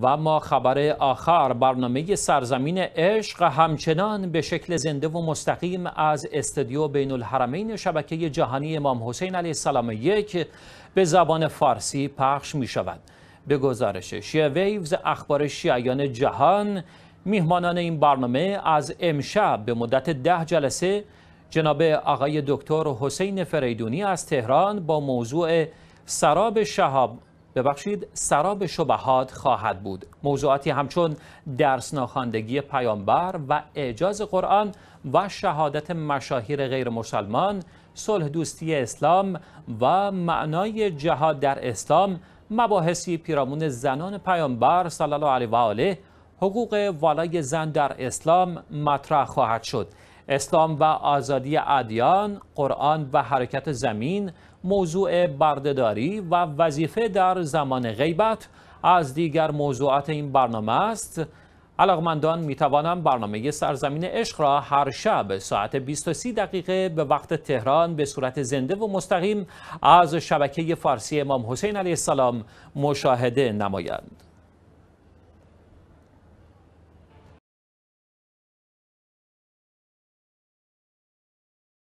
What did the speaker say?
و ما خبر آخر برنامه سرزمین عشق همچنان به شکل زنده و مستقیم از استدیو بین الحرمین شبکه جهانی امام حسین علیه السلام یک به زبان فارسی پخش می شود به گزارش شیعه ویوز اخبار شیعیان جهان میهمانان این برنامه از امشب به مدت ده جلسه جناب آقای دکتر حسین فریدونی از تهران با موضوع سراب شهاب ببخشید سراب شبهات خواهد بود موضوعاتی همچون درس ناخواندگی پیامبر و اعجاز قرآن و شهادت مشاهیر غیر مسلمان صلح دوستی اسلام و معنای جهاد در اسلام مباحثی پیرامون زنان پیامبر صلی الله علیه و آله حقوق والای زن در اسلام مطرح خواهد شد اسلام و آزادی ادیان، قرآن و حرکت زمین، موضوع بردهداری و وظیفه در زمان غیبت از دیگر موضوعات این برنامه است. علاقمندان می برنامه سرزمین عشق را هر شب ساعت 23 دقیقه به وقت تهران به صورت زنده و مستقیم از شبکه فارسی امام حسین علیه السلام مشاهده نمایند.